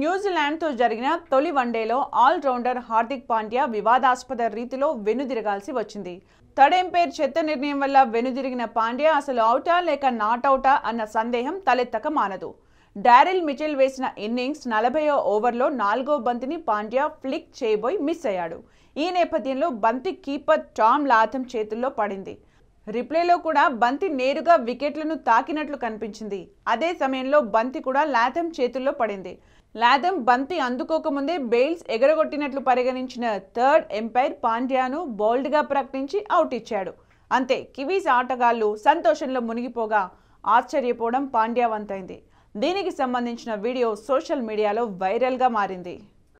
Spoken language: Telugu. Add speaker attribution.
Speaker 1: న్యూజిలాండ్తో జరిగిన తొలి వన్డేలో ఆల్రౌండర్ హార్దిక్ పాండ్యా వివాదాస్పద రీతిలో వెనుదిరగాల్సి వచ్చింది థర్డ్ ఎంపైర్ చెత్త నిర్ణయం వల్ల వెనుదిరిగిన పాండ్యా అసలు అవుటా లేక నాట్ అవుటా అన్న సందేహం తలెత్తక మానదు డారిల్ మిచెల్ వేసిన ఇన్నింగ్స్ నలభై ఓవర్లో నాలుగో బంతిని పాండ్యా ఫ్లిక్ చేయబోయి మిస్ అయ్యాడు ఈ నేపథ్యంలో బంతి కీపర్ టామ్ లాథమ్ చేతుల్లో పడింది రిప్లేలో కూడా బంతి నేరుగా వికెట్లను తాకినట్లు కనిపించింది అదే సమయంలో బంతి కూడా లాథమ్ చేతుల్లో పడింది లాథమ్ బంతి అందుకోకముందే బెయిల్స్ ఎగరగొట్టినట్లు పరిగణించిన థర్డ్ ఎంపైర్ పాండ్యాను బౌల్డ్గా ప్రకటించి అవుట్ ఇచ్చాడు అంతే కివీస్ ఆటగాళ్లు సంతోషంలో మునిగిపోగా ఆశ్చర్యపోవడం పాండ్యా వంతైంది దీనికి సంబంధించిన వీడియో సోషల్ మీడియాలో వైరల్గా మారింది